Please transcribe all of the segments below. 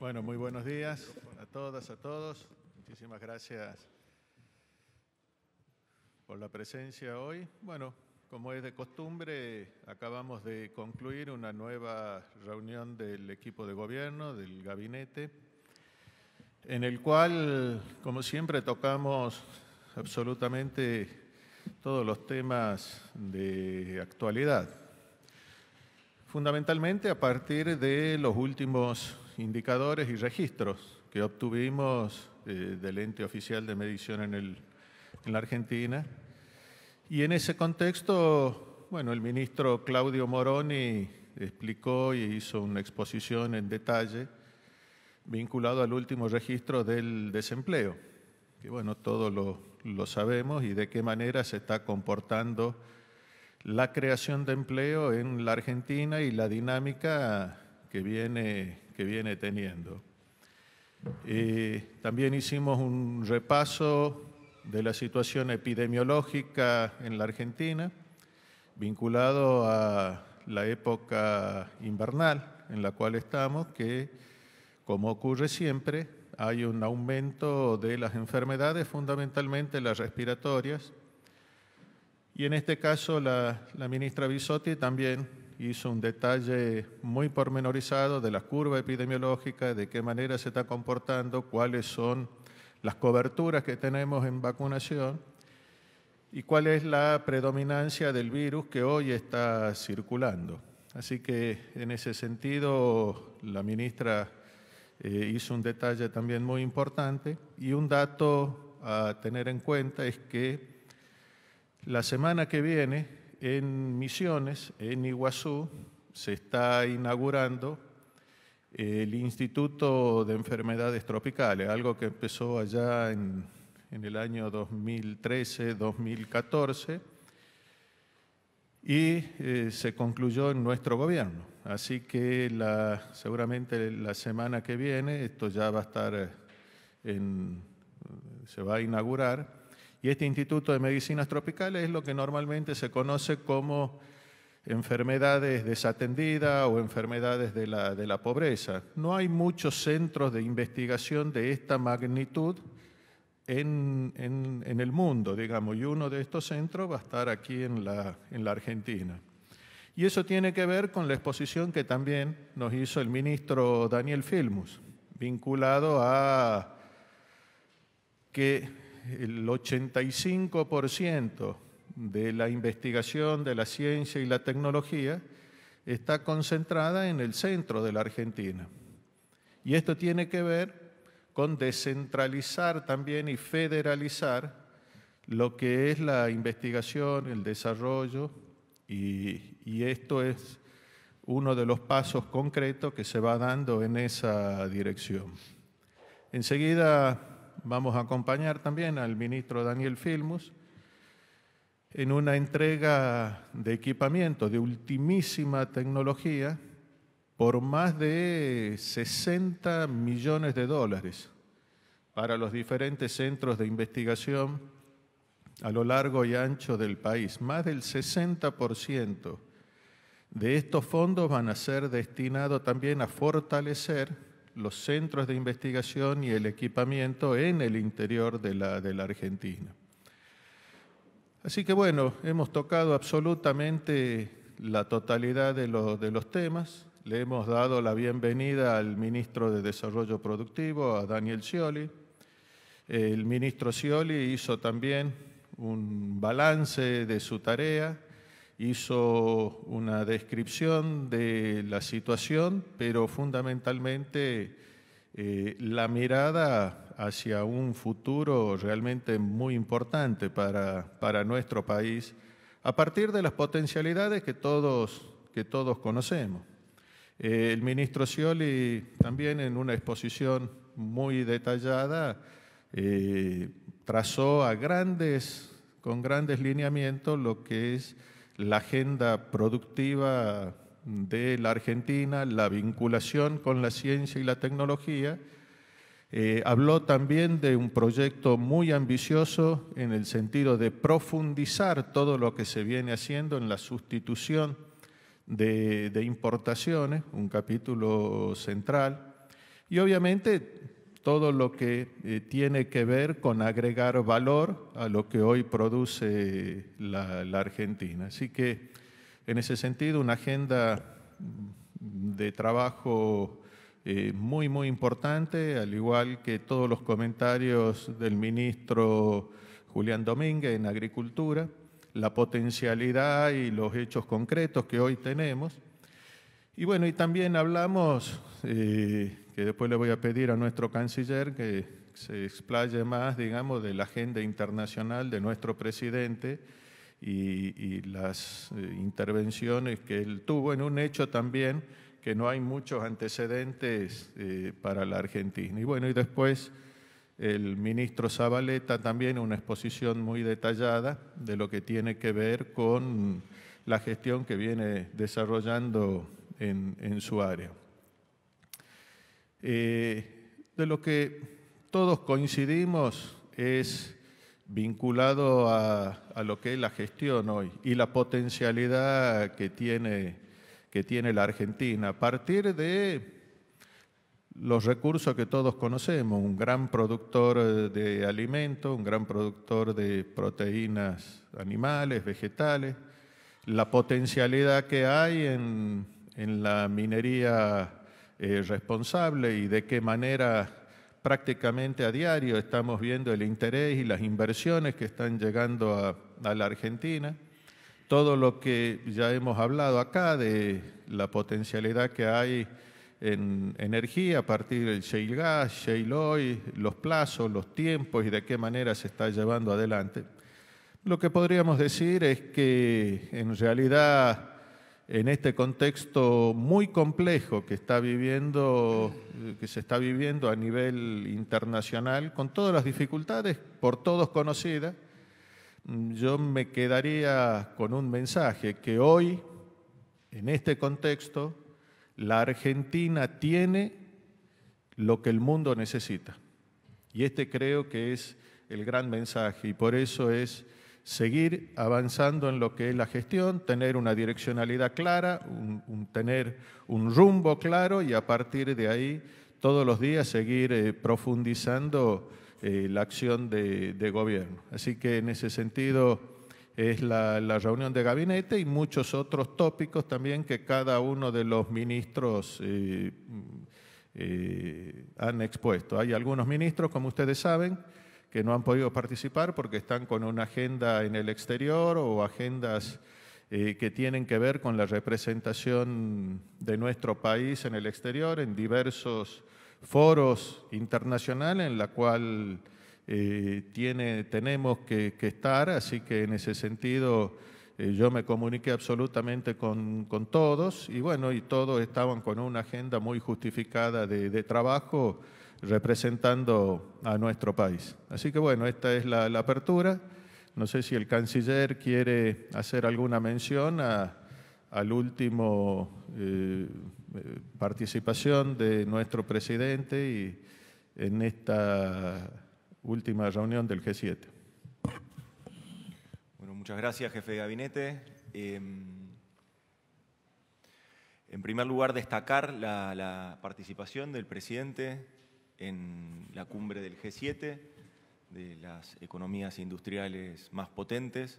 Bueno, muy buenos días a todas, a todos. Muchísimas gracias por la presencia hoy. Bueno, como es de costumbre, acabamos de concluir una nueva reunión del equipo de gobierno, del gabinete, en el cual, como siempre, tocamos absolutamente todos los temas de actualidad, fundamentalmente a partir de los últimos indicadores y registros que obtuvimos eh, del ente oficial de medición en, el, en la Argentina. Y en ese contexto, bueno, el ministro Claudio Moroni explicó y hizo una exposición en detalle vinculado al último registro del desempleo, que bueno, todos lo, lo, sabemos y de qué manera se está comportando la creación de empleo en la Argentina y la dinámica que viene viene teniendo. Eh, también hicimos un repaso de la situación epidemiológica en la Argentina, vinculado a la época invernal en la cual estamos, que, como ocurre siempre, hay un aumento de las enfermedades, fundamentalmente las respiratorias. Y en este caso, la, la ministra Bisotti también hizo un detalle muy pormenorizado de la curva epidemiológica, de qué manera se está comportando, cuáles son las coberturas que tenemos en vacunación y cuál es la predominancia del virus que hoy está circulando. Así que en ese sentido, la ministra eh, hizo un detalle también muy importante y un dato a tener en cuenta es que la semana que viene en Misiones, en Iguazú, se está inaugurando eh, el Instituto de Enfermedades Tropicales, algo que empezó allá en, el año 2013-2014 y eh, se concluyó en nuestro gobierno. Así que seguramente la semana que viene esto ya va a estar eh, se va a inaugurar y este Instituto de Medicinas Tropicales es lo que normalmente se conoce como enfermedades desatendidas o enfermedades de la, pobreza. No hay muchos centros de investigación de esta magnitud en, el mundo, digamos, y uno de estos centros va a estar aquí en la, en la Argentina. Y eso tiene que ver con la exposición que también nos hizo el ministro Daniel Filmus, vinculado a que el 85% de la investigación, de la ciencia y la tecnología está concentrada en el centro de la Argentina. Y esto tiene que ver con descentralizar también y federalizar lo que es la investigación, el desarrollo, y, y esto es uno de los pasos concretos que se va dando en esa dirección. Enseguida vamos a acompañar también al ministro Daniel Filmus en una entrega de equipamiento de ultimísima tecnología por más de 60 millones de dólares para los diferentes centros de investigación a lo largo y ancho del país. Más del 60% de estos fondos van a ser destinados también a fortalecer los centros de investigación y el equipamiento en el interior de la, Argentina. Así que bueno, hemos tocado absolutamente la totalidad de, de los temas. Le hemos dado la bienvenida al ministro de Desarrollo Productivo, a Daniel Scioli. El ministro Scioli hizo también un balance de su tarea hizo una descripción de la situación, pero fundamentalmente eh, la mirada hacia un futuro realmente muy importante para, para nuestro país, a partir de las potencialidades que todos, que todos conocemos. Eh, el ministro Scioli también en una exposición muy detallada eh, trazó a grandes, con grandes lineamientos lo que es la agenda productiva de la Argentina, la vinculación con la ciencia y la tecnología. Eh, habló también de un proyecto muy ambicioso en el sentido de profundizar todo lo que se viene haciendo en la sustitución de, de importaciones, un capítulo central. Y obviamente todo lo que eh, tiene que ver con agregar valor a lo que hoy produce la, Argentina. Así que, en ese sentido, una agenda de trabajo eh, muy, muy importante, al igual que todos los comentarios del ministro Julián Domínguez en Agricultura, la potencialidad y los hechos concretos que hoy tenemos. Y bueno, y también hablamos eh, después le voy a pedir a nuestro canciller que se explaye más, digamos, de la agenda internacional de nuestro presidente y, las eh, intervenciones que él tuvo en un hecho también que no hay muchos antecedentes eh, para la Argentina. Y bueno, y después el ministro Zabaleta también una exposición muy detallada de lo que tiene que ver con la gestión que viene desarrollando en su área. Eh, de lo que todos coincidimos es vinculado a, lo que es la gestión hoy y la potencialidad que tiene, que tiene la Argentina a partir de los recursos que todos conocemos, un gran productor de alimentos, un gran productor de proteínas animales, vegetales, la potencialidad que hay en, en la minería eh, responsable y de qué manera prácticamente a diario estamos viendo el interés y las inversiones que están llegando a, a la Argentina. Todo lo que ya hemos hablado acá de la potencialidad que hay en energía a partir del shale gas, shale oil, los plazos, los tiempos y de qué manera se está llevando adelante. Lo que podríamos decir es que en realidad en este contexto muy complejo que, está viviendo, eh, que se está viviendo a nivel internacional, con todas las dificultades por todos conocidas, yo me quedaría con un mensaje que hoy, en este contexto, la Argentina tiene lo que el mundo necesita. Y este creo que es el gran mensaje y por eso es seguir avanzando en lo que es la gestión, tener una direccionalidad clara, tener un rumbo claro y a partir de ahí todos los días seguir eh, profundizando eh, la acción de, gobierno. Así que en ese sentido es la, reunión de gabinete y muchos otros tópicos también que cada uno de los ministros eh, mm, han expuesto. Hay algunos ministros, como ustedes saben, que no han podido participar porque están con una agenda en el exterior o agendas eh, que tienen que ver con la representación de nuestro país en el exterior, en diversos foros internacionales en la cual eh, tiene, tenemos que, estar, así que en ese sentido eh, yo me comuniqué absolutamente con, todos y bueno, y todos estaban con una agenda muy justificada de trabajo representando a nuestro país. Así que bueno, esta es la, apertura. No sé si el canciller quiere hacer alguna mención a, al último eh, eh, participación de nuestro presidente y en esta última reunión del G7. Bueno, muchas gracias, jefe de gabinete. Em, en primer lugar, destacar la participación del presidente en la cumbre del G7, de las economías industriales más potentes.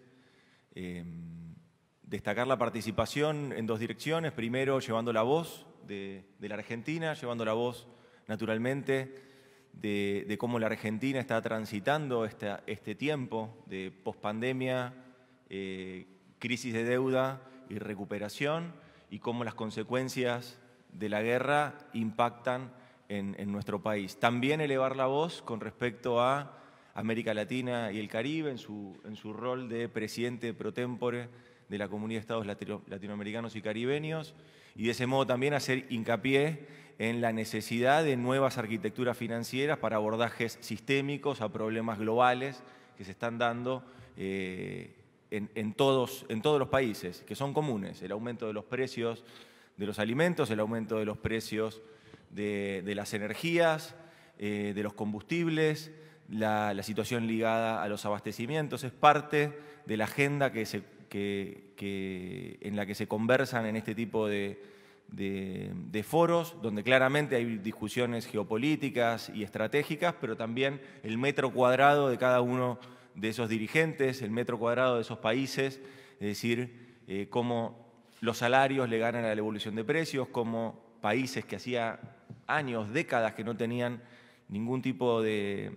Em, destacar la participación en dos direcciones, primero llevando la voz de, la Argentina, llevando la voz naturalmente de, cómo la Argentina está transitando este tiempo de pospandemia, eh, crisis de deuda y recuperación, y cómo las consecuencias de la guerra impactan en, nuestro país. También elevar la voz con respecto a América Latina y el Caribe en su, en su rol de presidente pro tempore de la Comunidad de Estados Latinoamericanos y Caribeños y de ese modo también hacer hincapié en la necesidad de nuevas arquitecturas financieras para abordajes sistémicos a problemas globales que se están dando eh, en, todos, en todos los países, que son comunes, el aumento de los precios de los alimentos, el aumento de los precios de, las energías, eh, de los combustibles, la, situación ligada a los abastecimientos, es parte de la agenda que se, en la que se conversan en este tipo de, foros, donde claramente hay discusiones geopolíticas y estratégicas, pero también el metro cuadrado de cada uno de esos dirigentes, el metro cuadrado de esos países, es decir, eh, cómo los salarios le ganan a la evolución de precios, cómo países que hacía años, décadas que no tenían ningún tipo de,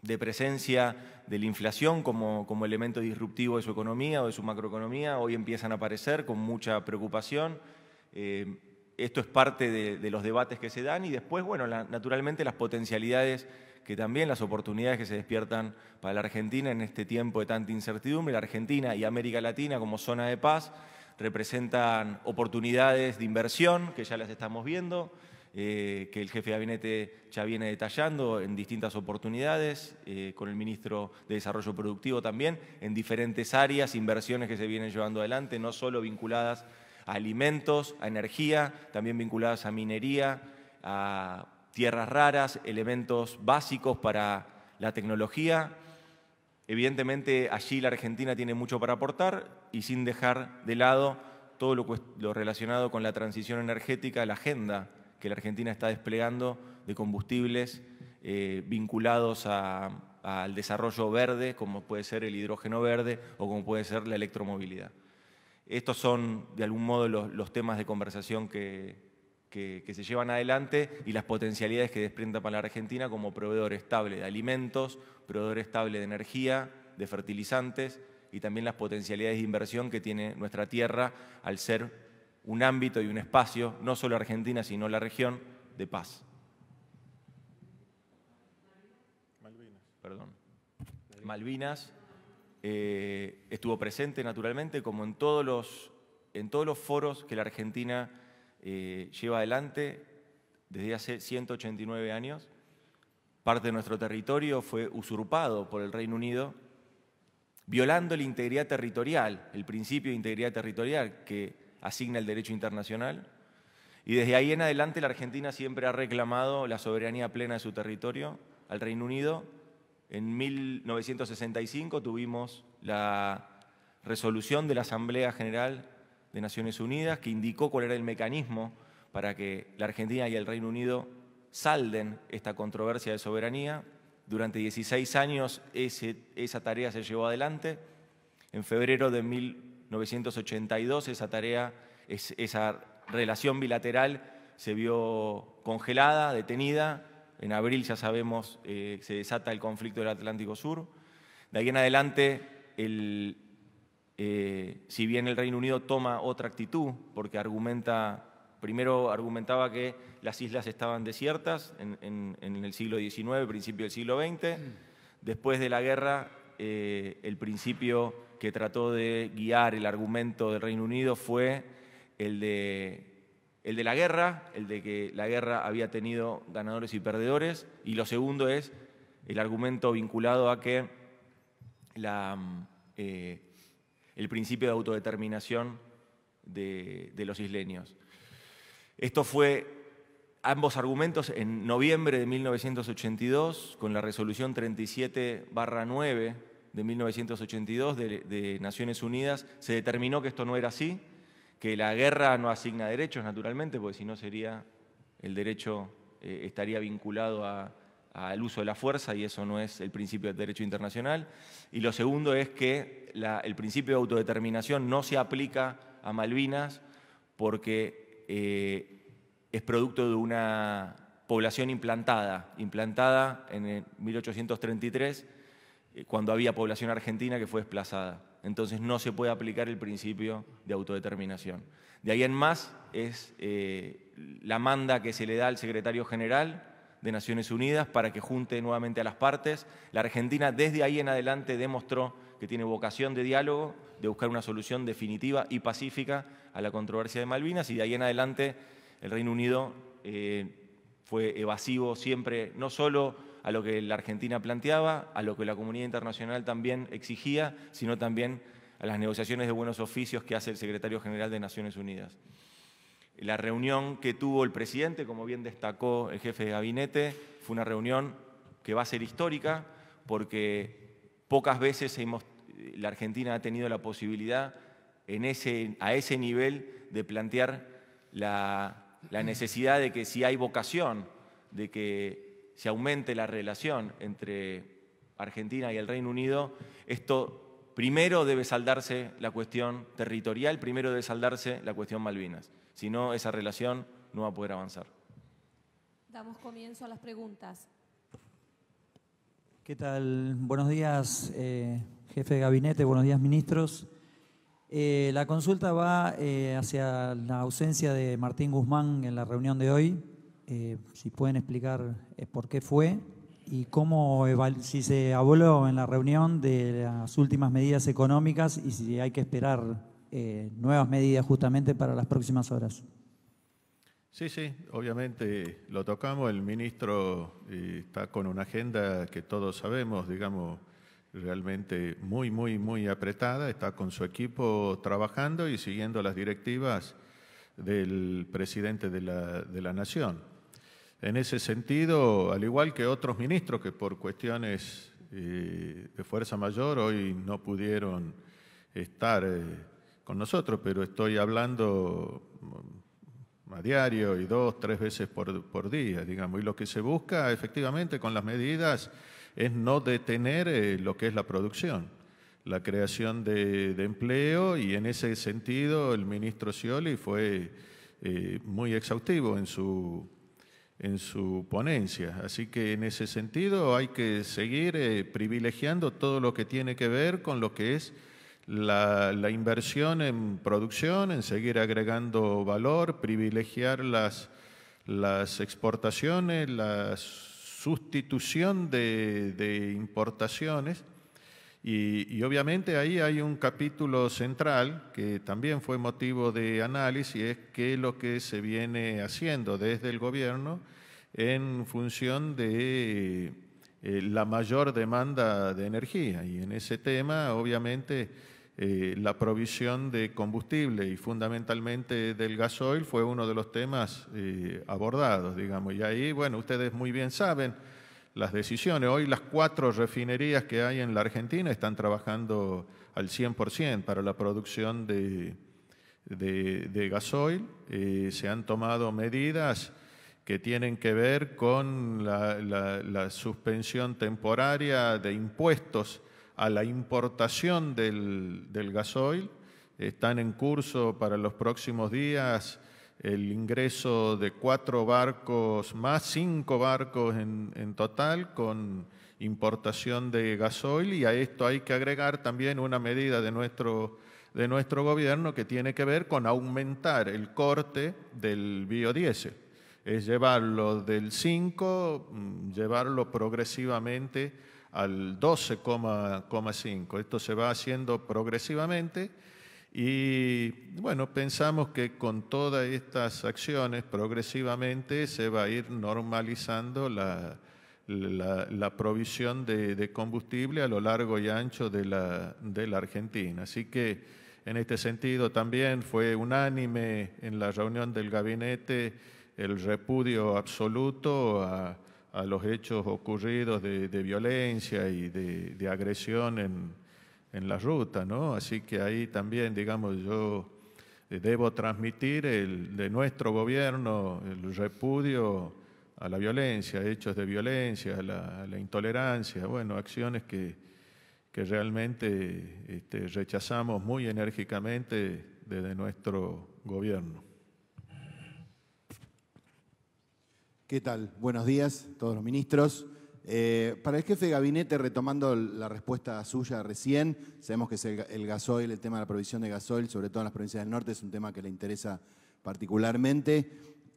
de presencia de la inflación como, como, elemento disruptivo de su economía o de su macroeconomía, hoy empiezan a aparecer con mucha preocupación. Eh, esto es parte de, los debates que se dan y después, bueno, naturalmente las potencialidades que también las oportunidades que se despiertan para la Argentina en este tiempo de tanta incertidumbre. La Argentina y América Latina como zona de paz representan oportunidades de inversión que ya las estamos viendo, eh, que el jefe de gabinete ya viene detallando en distintas oportunidades, eh, con el ministro de Desarrollo Productivo también, en diferentes áreas, inversiones que se vienen llevando adelante, no solo vinculadas a alimentos, a energía, también vinculadas a minería, a tierras raras, elementos básicos para la tecnología. Evidentemente allí la Argentina tiene mucho para aportar y sin dejar de lado todo lo, lo relacionado con la transición energética, la agenda que la Argentina está desplegando de combustibles eh, vinculados al desarrollo verde, como puede ser el hidrógeno verde o como puede ser la electromovilidad. Estos son, de algún modo, los, temas de conversación que, que, se llevan adelante y las potencialidades que desprenda para la Argentina como proveedor estable de alimentos, proveedor estable de energía, de fertilizantes y también las potencialidades de inversión que tiene nuestra tierra al ser un ámbito y un espacio, no solo Argentina, sino la región, de paz. Malvinas. Perdón. Malvinas eh, estuvo presente, naturalmente, como en todos los, en todos los foros que la Argentina eh, lleva adelante desde hace 189 años. Parte de nuestro territorio fue usurpado por el Reino Unido, violando la integridad territorial, el principio de integridad territorial que asigna el derecho internacional. Y desde ahí en adelante la Argentina siempre ha reclamado la soberanía plena de su territorio al Reino Unido. En 1965 tuvimos la resolución de la Asamblea General de Naciones Unidas que indicó cuál era el mecanismo para que la Argentina y el Reino Unido salden esta controversia de soberanía. Durante 16 años esa tarea se llevó adelante. En febrero de 1982 esa tarea, esa relación bilateral se vio congelada, detenida. En abril, ya sabemos, eh, se desata el conflicto del Atlántico Sur. De ahí en adelante, el, eh, si bien el Reino Unido toma otra actitud, porque argumenta, primero argumentaba que las islas estaban desiertas en, el siglo XIX, principio del siglo XX, mm. después de la guerra, eh, el principio que trató de guiar el argumento del Reino Unido fue el de, el de la guerra, el de que la guerra había tenido ganadores y perdedores, y lo segundo es el argumento vinculado a que la, eh, el principio de autodeterminación de, de los isleños. Esto fue ambos argumentos en noviembre de 1982, con la resolución 37-9 de 1982 de, Naciones Unidas se determinó que esto no era así, que la guerra no asigna derechos, naturalmente, porque si no sería el derecho eh, estaría vinculado al uso de la fuerza y eso no es el principio del derecho internacional. Y lo segundo es que el principio de autodeterminación no se aplica a Malvinas porque eh, es producto de una población implantada, implantada en 1833 eh, cuando había población argentina que fue desplazada. Entonces no se puede aplicar el principio de autodeterminación. De ahí en más es eh, la manda que se le da al secretario general de Naciones Unidas para que junte nuevamente a las partes. La Argentina desde ahí en adelante demostró que tiene vocación de diálogo, de buscar una solución definitiva y pacífica a la controversia de Malvinas y de ahí en adelante el Reino Unido eh, fue evasivo siempre, no solo a lo que la Argentina planteaba, a lo que la comunidad internacional también exigía, sino también a las negociaciones de buenos oficios que hace el secretario general de Naciones Unidas. La reunión que tuvo el presidente, como bien destacó el jefe de gabinete, fue una reunión que va a ser histórica porque pocas veces la Argentina ha tenido la posibilidad en ese, a ese nivel de plantear la, la necesidad de que si hay vocación, de que se aumente la relación entre Argentina y el Reino Unido, esto primero debe saldarse la cuestión territorial, primero debe saldarse la cuestión Malvinas. Si no, esa relación no va a poder avanzar. Damos comienzo a las preguntas. ¿Qué tal? Buenos días, eh, jefe de gabinete, buenos días, ministros. Eh, la consulta va eh, hacia la ausencia de Martín Guzmán en la reunión de hoy. Eh, si pueden explicar eh, por qué fue y cómo si se habló en la reunión de las últimas medidas económicas y si hay que esperar eh, nuevas medidas justamente para las próximas horas. Sí, sí, obviamente lo tocamos. El ministro está con una agenda que todos sabemos, digamos, realmente muy, muy, muy apretada. Está con su equipo trabajando y siguiendo las directivas del presidente de la, de la Nación. En ese sentido, al igual que otros ministros que por cuestiones eh, de fuerza mayor hoy no pudieron estar eh, con nosotros, pero estoy hablando mm, a diario y dos, tres veces por, día, digamos. Y lo que se busca efectivamente con las medidas es no detener eh, lo que es la producción, la creación de, de, empleo y en ese sentido el ministro Scioli fue muy exhaustivo en su en su ponencia. Así que en ese sentido hay que seguir eh, privilegiando todo lo que tiene que ver con lo que es la, inversión en producción, en seguir agregando valor, privilegiar las, las exportaciones, la sustitución de importaciones y, obviamente ahí hay un capítulo central que también fue motivo de análisis, es qué es lo que se viene haciendo desde el gobierno en función de eh, la mayor demanda de energía. Y en ese tema, obviamente, eh, la provisión de combustible y fundamentalmente del gasoil fue uno de los temas eh, abordados, digamos. Y ahí, bueno, ustedes muy bien saben las decisiones. Hoy las cuatro refinerías que hay en la Argentina están trabajando al 100% para la producción de, gasoil. Eh, se han tomado medidas que tienen que ver con la, suspensión temporaria de impuestos a la importación del, del gasoil. Están en curso para los próximos días el ingreso de cuatro barcos más, cinco barcos en, en, total, con importación de gasoil, y a esto hay que agregar también una medida de nuestro, de nuestro gobierno que tiene que ver con aumentar el corte del biodiesel. Es llevarlo del 5, mm, llevarlo progresivamente al 12,5. Esto se va haciendo progresivamente y bueno, pensamos que con todas estas acciones progresivamente se va a ir normalizando la, la, provisión de, combustible a lo largo y ancho de la, Argentina. Así que en este sentido también fue unánime en la reunión del gabinete el repudio absoluto a, los hechos ocurridos de, violencia y de, de agresión en, en la ruta, ¿no? Así que ahí también, digamos, yo eh, debo transmitir el, de nuestro gobierno el repudio a la violencia, hechos de violencia, a la, intolerancia, bueno, acciones que, que realmente este, rechazamos muy enérgicamente desde nuestro gobierno. ¿Qué tal? Buenos días, todos los ministros. Eh, para el jefe este de gabinete, retomando la respuesta suya recién, sabemos que es el, gasoil, el tema de la provisión de gasoil, sobre todo en las provincias del norte, es un tema que le interesa particularmente.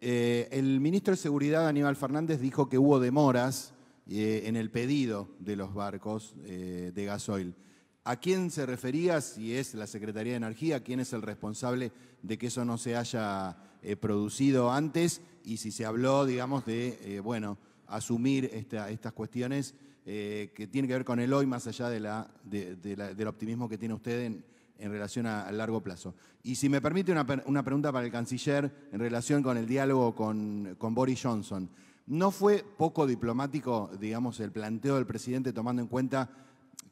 Eh, el ministro de Seguridad, Aníbal Fernández, dijo que hubo demoras eh, en el pedido de los barcos de gasoil. ¿A quién se refería? Si es la Secretaría de Energía, ¿quién es el responsable de que eso no se haya producido antes? Y si se habló, digamos, de, bueno, asumir estas cuestiones eh, que tienen que ver con el hoy, más allá de la, de, la, del optimismo que tiene usted en, en relación al largo plazo. Y si me permite una, pregunta para el canciller en relación con el diálogo con, con Boris Johnson. ¿No fue poco diplomático, digamos, el planteo del presidente tomando en cuenta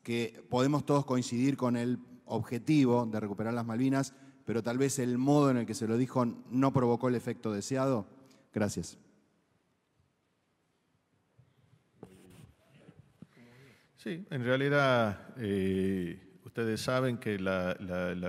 que podemos todos coincidir con el objetivo de recuperar las Malvinas, pero tal vez el modo en el que se lo dijo no provocó el efecto deseado? Gracias. Sí, en realidad eh, ustedes saben que la,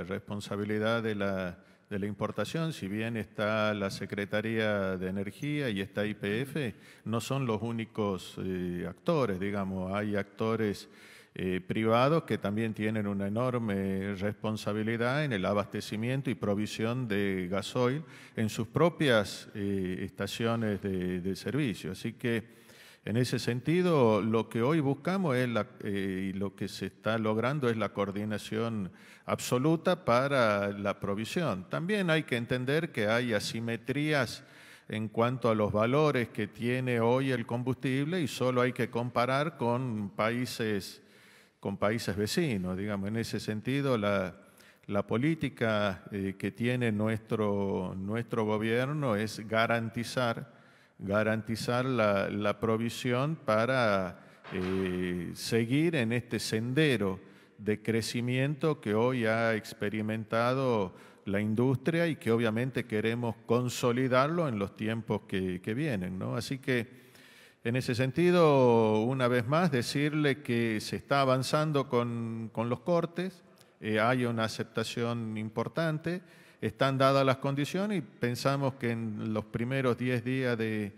responsabilidad de la, importación, si bien está la Secretaría de Energía y está IPF, no son los únicos eh, actores, digamos, hay actores eh, privados que también tienen una enorme responsabilidad en el abastecimiento y provisión de gasoil en sus propias estaciones de, de servicio. Así que en ese sentido, lo que hoy buscamos es la, eh, y lo que se está logrando es la coordinación absoluta para la provisión. También hay que entender que hay asimetrías en cuanto a los valores que tiene hoy el combustible y solo hay que comparar con países, con países vecinos. Digamos, en ese sentido, la, política eh, que tiene nuestro, nuestro gobierno es garantizar garantizar la, provisión para eh, seguir en este sendero de crecimiento que hoy ha experimentado la industria y que obviamente queremos consolidarlo en los tiempos que, vienen. Así que en ese sentido, una vez más, decirle que se está avanzando con, los cortes, eh, hay una aceptación importante están dadas las condiciones y pensamos que en los primeros 10 días de,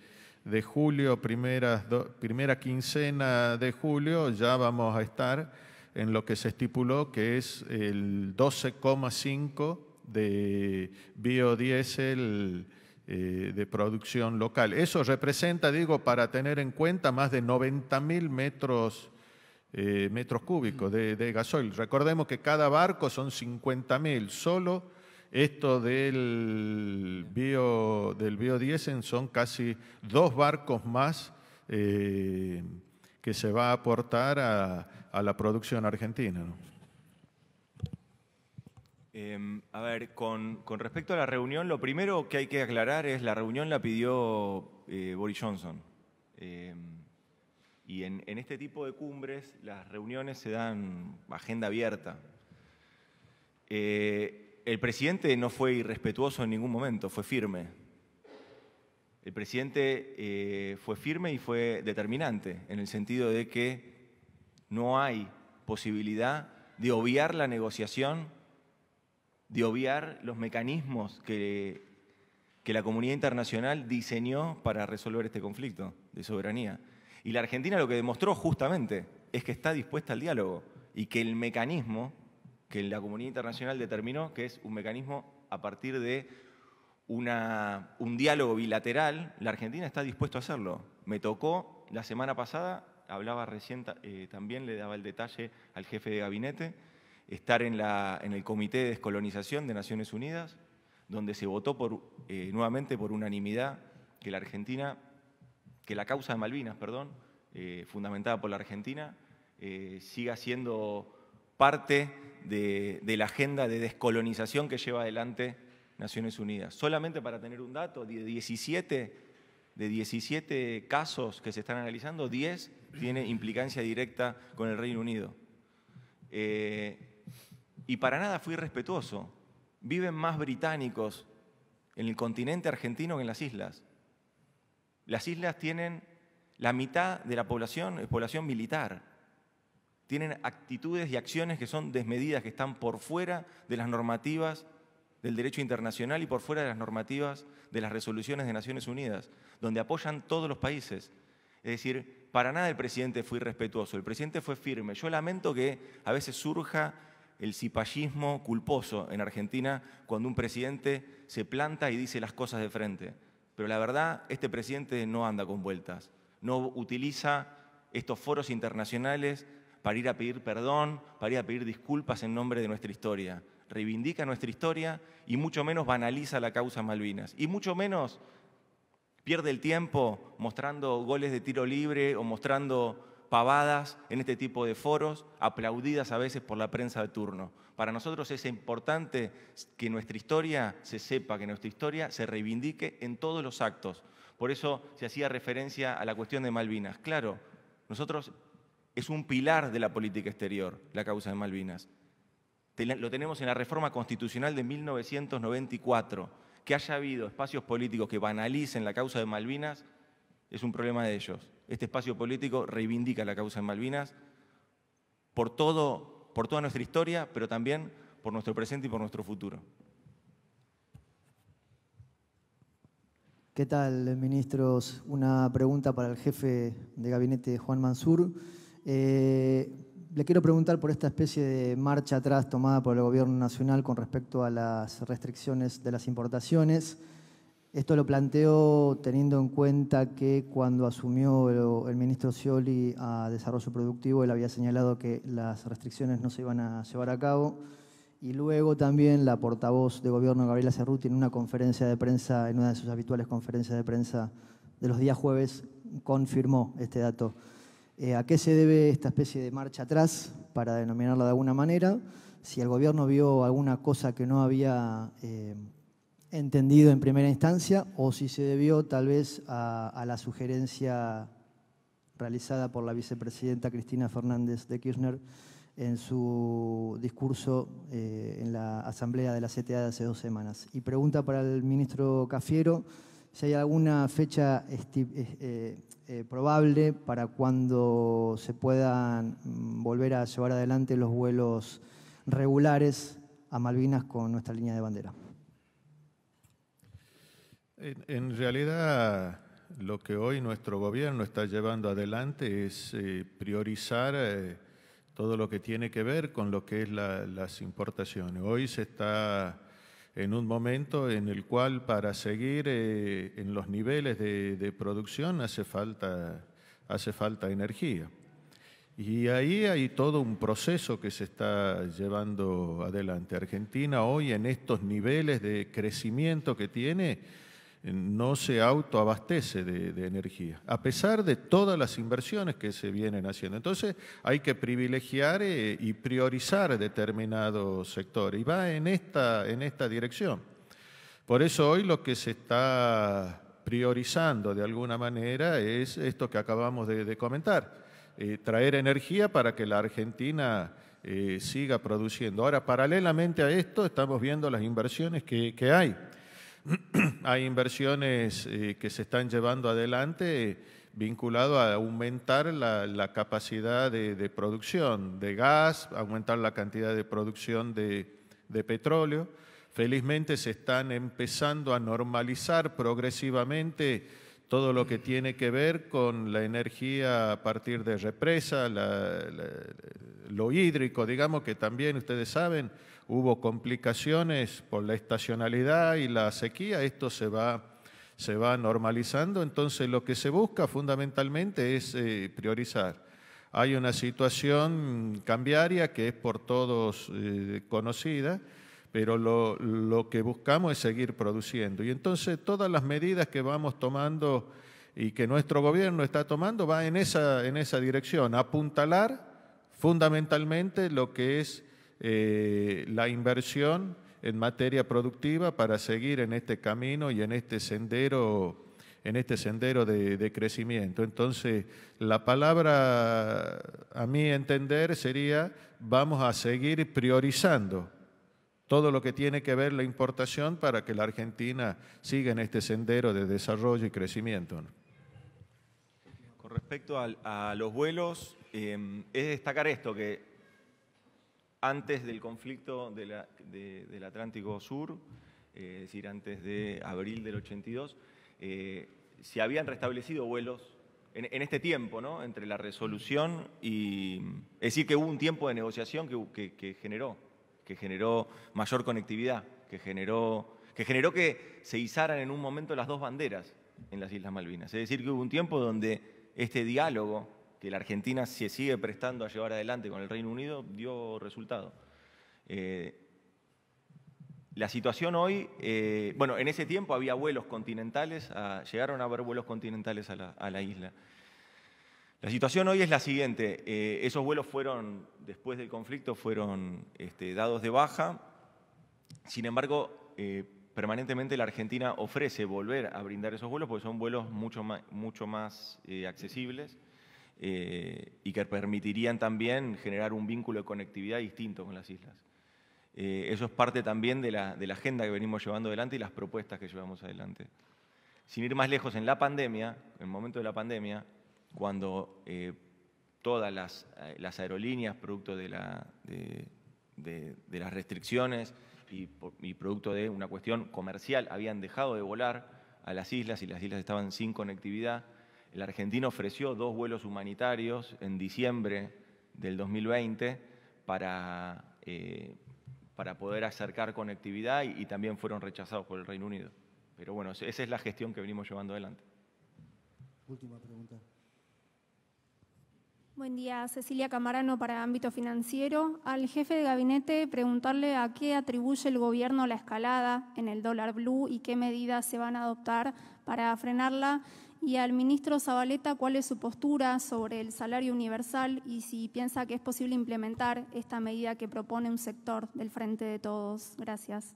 julio, primera quincena de julio, ya vamos a estar en lo que se estipuló, que es el 12,5 de biodiesel eh, de producción local. Eso representa, digo, para tener en cuenta más de 90.000 metros, eh, metros cúbicos de, de gasoil. Recordemos que cada barco son 50.000, solo esto del bio del biodiesel son casi dos barcos más eh, que se va a aportar a, la producción argentina. Em, a ver, con, respecto a la reunión, lo primero que hay que aclarar es la reunión la pidió eh, Boris Johnson. Em, y en, este tipo de cumbres las reuniones se dan agenda abierta. Eh, el presidente no fue irrespetuoso en ningún momento, fue firme. El presidente eh, fue firme y fue determinante en el sentido de que no hay posibilidad de obviar la negociación, de obviar los mecanismos que, que la comunidad internacional diseñó para resolver este conflicto de soberanía. Y la Argentina lo que demostró justamente es que está dispuesta al diálogo y que el mecanismo que la comunidad internacional determinó que es un mecanismo a partir de una, un diálogo bilateral, la Argentina está dispuesta a hacerlo. Me tocó la semana pasada, hablaba recién eh, también, le daba el detalle al jefe de gabinete, estar en, la, en el Comité de Descolonización de Naciones Unidas, donde se votó por, eh, nuevamente por unanimidad que la Argentina, que la causa de Malvinas, perdón, eh, fundamentada por la Argentina, siga siendo parte de, la agenda de descolonización que lleva adelante Naciones Unidas. Solamente para tener un dato, de 17, de 17 casos que se están analizando, 10 tiene implicancia directa con el Reino Unido. Eh, y para nada fui respetuoso. Viven más británicos en el continente argentino que en las islas. Las islas tienen la mitad de la población, población militar tienen actitudes y acciones que son desmedidas, que están por fuera de las normativas del derecho internacional y por fuera de las normativas de las resoluciones de Naciones Unidas, donde apoyan todos los países. Es decir, para nada el presidente fue irrespetuoso, el presidente fue firme. Yo lamento que a veces surja el cipallismo culposo en Argentina cuando un presidente se planta y dice las cosas de frente. Pero la verdad, este presidente no anda con vueltas, no utiliza estos foros internacionales para ir a pedir perdón, para ir a pedir disculpas en nombre de nuestra historia. Reivindica nuestra historia y mucho menos banaliza la causa Malvinas. Y mucho menos pierde el tiempo mostrando goles de tiro libre o mostrando pavadas en este tipo de foros, aplaudidas a veces por la prensa de turno. Para nosotros es importante que nuestra historia se sepa, que nuestra historia se reivindique en todos los actos. Por eso se hacía referencia a la cuestión de Malvinas. Claro, nosotros es un pilar de la política exterior, la causa de Malvinas. Lo tenemos en la reforma constitucional de 1994. Que haya habido espacios políticos que banalicen la causa de Malvinas es un problema de ellos. Este espacio político reivindica la causa de Malvinas por, todo, por toda nuestra historia, pero también por nuestro presente y por nuestro futuro. ¿Qué tal, ministros? Una pregunta para el jefe de gabinete Juan Mansur. Eh, le quiero preguntar por esta especie de marcha atrás tomada por el Gobierno Nacional con respecto a las restricciones de las importaciones. Esto lo planteo teniendo en cuenta que cuando asumió el ministro Scioli a Desarrollo Productivo, él había señalado que las restricciones no se iban a llevar a cabo. Y luego también la portavoz de gobierno, Gabriela Cerruti, en una conferencia de prensa, en una de sus habituales conferencias de prensa de los días jueves, confirmó este dato. Eh, ¿A qué se debe esta especie de marcha atrás, para denominarla de alguna manera? Si el gobierno vio alguna cosa que no había eh, entendido en primera instancia o si se debió tal vez a, la sugerencia realizada por la vicepresidenta Cristina Fernández de Kirchner en su discurso eh, en la asamblea de la CTA de hace dos semanas. Y pregunta para el ministro Cafiero si hay alguna fecha eh, eh, eh, probable para cuando se puedan mm, volver a llevar adelante los vuelos regulares a Malvinas con nuestra línea de bandera. En, realidad, lo que hoy nuestro gobierno está llevando adelante es priorizar todo lo que tiene que ver con lo que es las importaciones. Hoy se está en un momento en el cual para seguir eh, en los niveles de, de, producción hace falta, hace falta energía. Y ahí hay todo un proceso que se está llevando adelante. Argentina hoy en estos niveles de crecimiento que tiene, no se autoabastece de, energía, a pesar de todas las inversiones que se vienen haciendo. Entonces hay que privilegiar eh, y priorizar determinados sectores, y va en esta, en esta dirección. Por eso hoy lo que se está priorizando de alguna manera es esto que acabamos de, comentar, eh, traer energía para que la Argentina eh, siga produciendo. Ahora, paralelamente a esto, estamos viendo las inversiones que hay hay inversiones eh, que se están llevando adelante eh, vinculado a aumentar la, capacidad de, producción de gas, aumentar la cantidad de producción de, petróleo. Felizmente se están empezando a normalizar progresivamente todo lo que tiene que ver con la energía a partir de represa, lo hídrico, digamos que también ustedes saben, hubo complicaciones por la estacionalidad y la sequía, esto se va, se va normalizando, entonces lo que se busca fundamentalmente es eh, priorizar. Hay una situación cambiaria que es por todos eh, conocida, pero lo, lo que buscamos es seguir produciendo. Y entonces todas las medidas que vamos tomando y que nuestro gobierno está tomando va en esa, en esa dirección, apuntalar fundamentalmente lo que es eh, la inversión en materia productiva para seguir en este camino y en este sendero en este sendero de, crecimiento. Entonces, la palabra, a mi entender, sería vamos a seguir priorizando todo lo que tiene que ver la importación para que la Argentina siga en este sendero de desarrollo y crecimiento. Con respecto a, los vuelos, eh, es destacar esto, que antes del conflicto del Atlántico Sur, eh, es decir, antes de abril del 82, eh, se habían restablecido vuelos en, este tiempo, ¿no? Entre la resolución y... Es decir, que hubo un tiempo de negociación que, generó, que generó mayor conectividad, que generó, que generó que se izaran en un momento las dos banderas en las Islas Malvinas. Es decir, que hubo un tiempo donde este diálogo que la Argentina se sigue prestando a llevar adelante con el Reino Unido dio resultado. Eh, la situación hoy, eh, bueno, en ese tiempo había vuelos continentales, llegaron a haber vuelos continentales a la, isla. La situación hoy es la siguiente, eh, esos vuelos fueron, después del conflicto, fueron este, dados de baja, sin embargo, permanentemente la Argentina ofrece volver a brindar esos vuelos porque son vuelos mucho mucho más accesibles eh, y que permitirían también generar un vínculo de conectividad distinto con las islas. Eh, eso es parte también de la, agenda que venimos llevando adelante y las propuestas que llevamos adelante. Sin ir más lejos, en la pandemia, en el momento de la pandemia, cuando eh, todas las, aerolíneas, producto de, las restricciones y, producto de una cuestión comercial, habían dejado de volar a las islas y las islas estaban sin conectividad, la Argentina ofreció dos vuelos humanitarios en diciembre del 2020 para, eh, para poder acercar conectividad y, y también fueron rechazados por el Reino Unido. Pero bueno, esa es la gestión que venimos llevando adelante. Última pregunta. Buen día, Cecilia Camarano para Ámbito Financiero. Al jefe de gabinete preguntarle a qué atribuye el gobierno la escalada en el dólar blue y qué medidas se van a adoptar para frenarla y al ministro Zabaleta cuál es su postura sobre el salario universal y si piensa que es posible implementar esta medida que propone un sector del Frente de Todos. Gracias.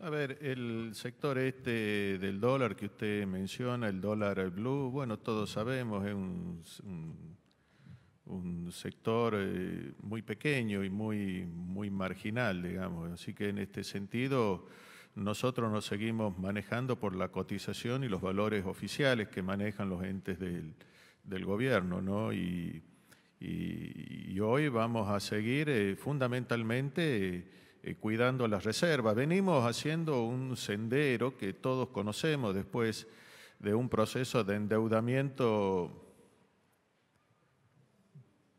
A ver, el sector este del dólar que usted menciona, el dólar blue, bueno, todos sabemos, es un, sector eh, muy pequeño y muy, muy marginal, digamos. Así que en este sentido nosotros nos seguimos manejando por la cotización y los valores oficiales que manejan los entes del, gobierno, ¿no? Y, hoy vamos a seguir eh, fundamentalmente eh, cuidando las reservas. Venimos haciendo un sendero que todos conocemos después de un proceso de endeudamiento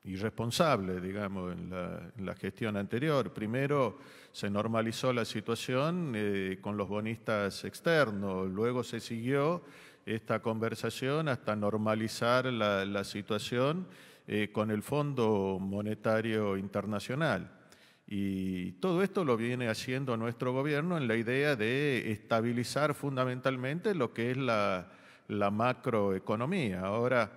irresponsable, digamos, en la, gestión anterior. Primero se normalizó la situación eh, con los bonistas externos, luego se siguió esta conversación hasta normalizar la, situación eh, con el Fondo Monetario Internacional. Y todo esto lo viene haciendo nuestro gobierno en la idea de estabilizar fundamentalmente lo que es la, la macroeconomía. Ahora,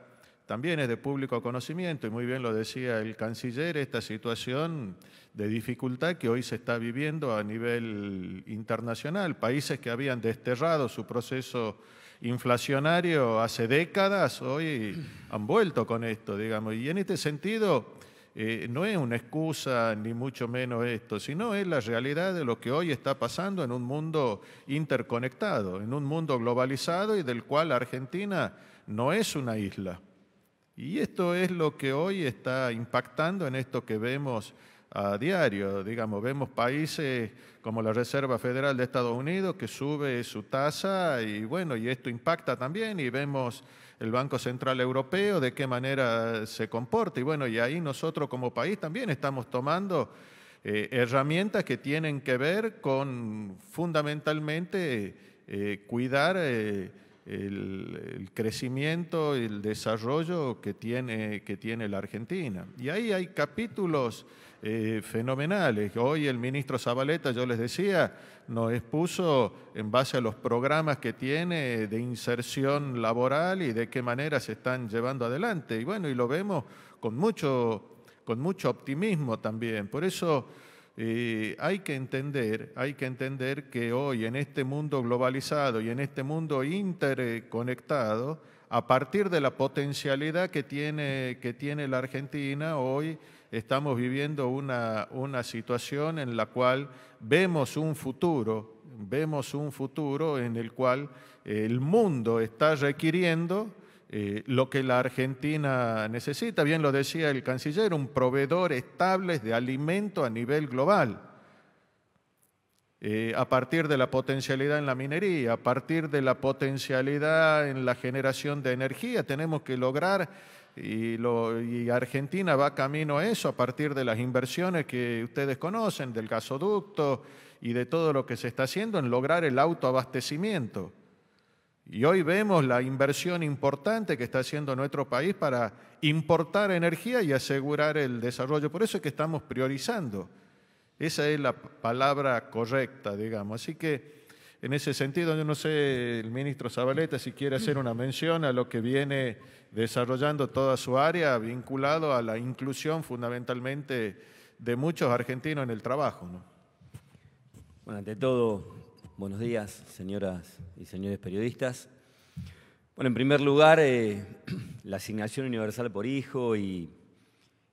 también es de público conocimiento, y muy bien lo decía el canciller, esta situación de dificultad que hoy se está viviendo a nivel internacional. Países que habían desterrado su proceso inflacionario hace décadas, hoy han vuelto con esto, digamos. Y en este sentido, eh, no es una excusa ni mucho menos esto, sino es la realidad de lo que hoy está pasando en un mundo interconectado, en un mundo globalizado y del cual Argentina no es una isla. Y esto es lo que hoy está impactando en esto que vemos a diario. Digamos, vemos países como la Reserva Federal de Estados Unidos que sube su tasa y bueno, y esto impacta también y vemos el Banco Central Europeo de qué manera se comporta y bueno, y ahí nosotros como país también estamos tomando eh, herramientas que tienen que ver con fundamentalmente eh, cuidar eh, el, crecimiento y el desarrollo que tiene, que tiene la Argentina. Y ahí hay capítulos eh, fenomenales. Hoy el ministro Zabaleta, yo les decía, nos expuso en base a los programas que tiene de inserción laboral y de qué manera se están llevando adelante. Y bueno, y lo vemos con mucho, con mucho optimismo también. Por eso hay que entender, hay que entender que hoy en este mundo globalizado y en este mundo interconectado, a partir de la potencialidad que tiene, que tiene la Argentina, hoy estamos viviendo una, una situación en la cual vemos un futuro, vemos un futuro en el cual el mundo está requiriendo eh, lo que la Argentina necesita, bien lo decía el canciller, un proveedor estable de alimento a nivel global. Eh, a partir de la potencialidad en la minería, a partir de la potencialidad en la generación de energía. Tenemos que lograr, y, lo, y, Argentina va camino a eso, a partir de las inversiones que ustedes conocen, del gasoducto y de todo lo que se está haciendo en lograr el autoabastecimiento. Y hoy vemos la inversión importante que está haciendo nuestro país para importar energía y asegurar el desarrollo. Por eso es que estamos priorizando. Esa es la palabra correcta, digamos. Así que en ese sentido, yo no sé, el ministro Zabaleta, si quiere hacer una mención a lo que viene desarrollando toda su área vinculado a la inclusión fundamentalmente de muchos argentinos en el trabajo. Bueno, ante todo, Buenos días, señoras y señores periodistas. Bueno, en primer lugar, eh, la asignación universal por hijo y,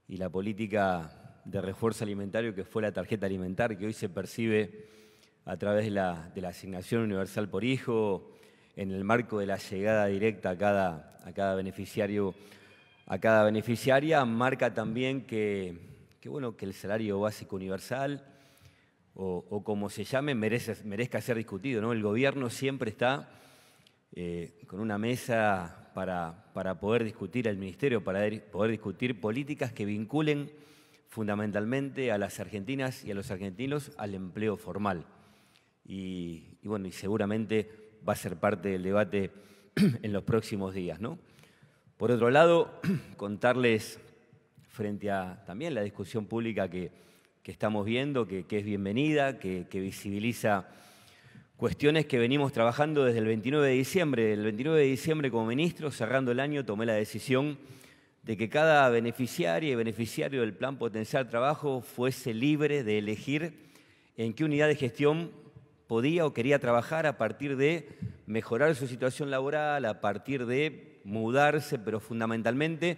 la política de refuerzo alimentario que fue la tarjeta alimentar que hoy se percibe a través de la, asignación universal por hijo, en el marco de la llegada directa a cada, beneficiario, a cada beneficiaria, marca también que, bueno, que el salario básico universal o, como se llame, merece, merezca ser discutido. ¿no? El gobierno siempre está eh, con una mesa para, poder discutir al ministerio, para poder discutir políticas que vinculen fundamentalmente a las argentinas y a los argentinos al empleo formal. Y, bueno, y seguramente va a ser parte del debate en los próximos días, ¿no? Por otro lado, contarles frente a también la discusión pública que que estamos viendo, que, es bienvenida, que, visibiliza cuestiones que venimos trabajando desde el 29 de diciembre. El 29 de diciembre como ministro, cerrando el año, tomé la decisión de que cada beneficiario y beneficiario del Plan Potencial Trabajo fuese libre de elegir en qué unidad de gestión podía o quería trabajar a partir de mejorar su situación laboral, a partir de mudarse, pero fundamentalmente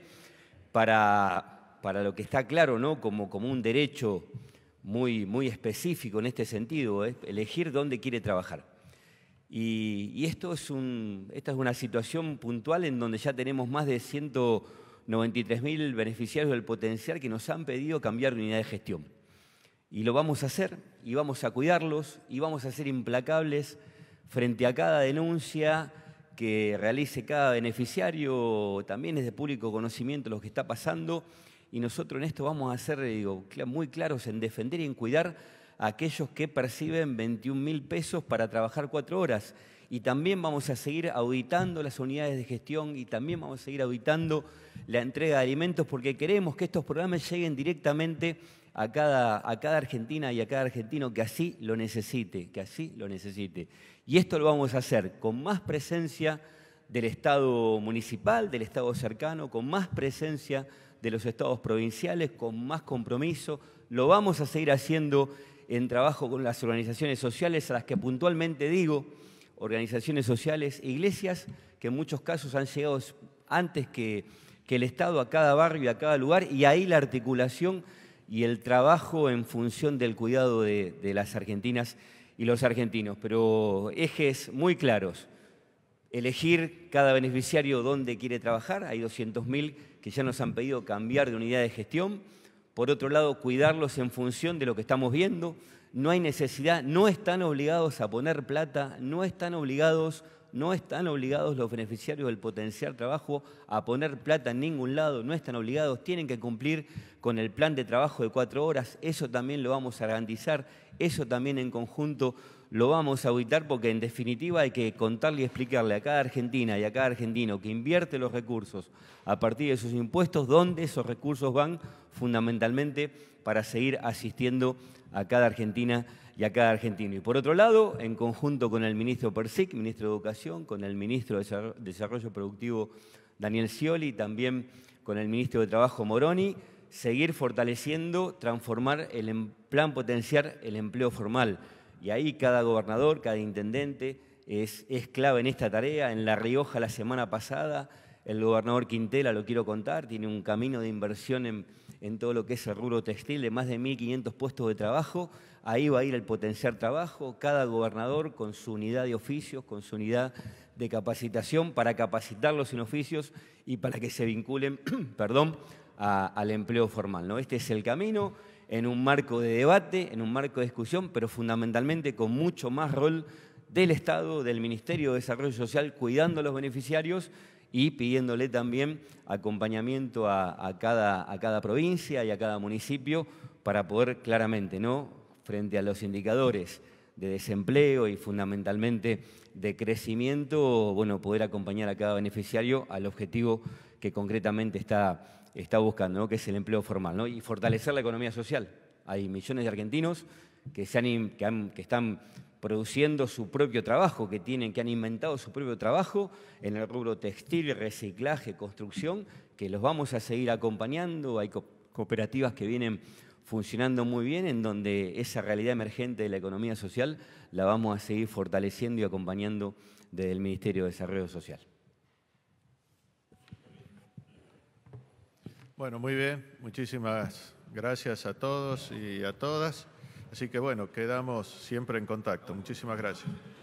para para lo que está claro, ¿no? Como, como un derecho muy, muy específico en este sentido, es ¿eh? elegir dónde quiere trabajar. Y, esto es esta es una situación puntual en donde ya tenemos más de 193.000 beneficiarios del potencial que nos han pedido cambiar de unidad de gestión. Y lo vamos a hacer, y vamos a cuidarlos, y vamos a ser implacables frente a cada denuncia que realice cada beneficiario. También es de público conocimiento lo que está pasando y nosotros en esto vamos a ser eh, muy claros en defender y en cuidar a aquellos que perciben 21 mil pesos para trabajar cuatro horas. Y también vamos a seguir auditando las unidades de gestión y también vamos a seguir auditando la entrega de alimentos porque queremos que estos programas lleguen directamente a cada, a cada argentina y a cada argentino que así lo necesite, que así lo necesite. Y esto lo vamos a hacer con más presencia del Estado municipal, del Estado cercano, con más presencia de los estados provinciales con más compromiso. Lo vamos a seguir haciendo en trabajo con las organizaciones sociales, a las que puntualmente digo, organizaciones sociales, iglesias, que en muchos casos han llegado antes que, el Estado a cada barrio y a cada lugar, y ahí la articulación y el trabajo en función del cuidado de las argentinas y los argentinos, pero ejes muy claros elegir cada beneficiario dónde quiere trabajar. Hay 200.000 que ya nos han pedido cambiar de unidad de gestión. Por otro lado, cuidarlos en función de lo que estamos viendo. No hay necesidad, no están obligados a poner plata, no están obligados, no están obligados los beneficiarios del potencial trabajo a poner plata en ningún lado, no están obligados, tienen que cumplir con el plan de trabajo de cuatro horas, eso también lo vamos a garantizar, eso también en conjunto lo vamos a auditar porque en definitiva hay que contarle y explicarle a cada argentina y a cada argentino que invierte los recursos a partir de sus impuestos, dónde esos recursos van fundamentalmente para seguir asistiendo a cada argentina y a cada argentino. Y por otro lado, en conjunto con el ministro Persic, ministro de Educación, con el ministro de Desarrollo Productivo Daniel Scioli, también con el ministro de Trabajo Moroni, seguir fortaleciendo, transformar el em-, plan potenciar el empleo formal y ahí cada gobernador, cada intendente es, clave en esta tarea. En La Rioja la semana pasada, el gobernador Quintela, lo quiero contar, tiene un camino de inversión en, todo lo que es el rubro textil de más de 1.500 puestos de trabajo. Ahí va a ir el potenciar trabajo, cada gobernador con su unidad de oficios, con su unidad de capacitación para capacitarlos en oficios y para que se vinculen perdón, al empleo formal. ¿no? Este es el camino en un marco de debate, en un marco de discusión, pero fundamentalmente con mucho más rol del Estado, del Ministerio de Desarrollo Social, cuidando a los beneficiarios y pidiéndole también acompañamiento a, cada, a cada provincia y a cada municipio para poder claramente, ¿no? frente a los indicadores de desempleo y fundamentalmente de crecimiento, bueno, poder acompañar a cada beneficiario al objetivo que concretamente está está buscando, que es el empleo formal, ¿no? y fortalecer la economía social. Hay millones de argentinos que, se están produciendo su propio trabajo, que tienen, que han inventado su propio trabajo en el rubro textil, reciclaje, construcción, que los vamos a seguir acompañando. Hay cooperativas que vienen funcionando muy bien, en donde esa realidad emergente de la economía social la vamos a seguir fortaleciendo y acompañando desde el Ministerio de Desarrollo Social. Bueno, muy bien. Muchísimas gracias a todos y a todas. Así que bueno, quedamos siempre en contacto. Muchísimas gracias.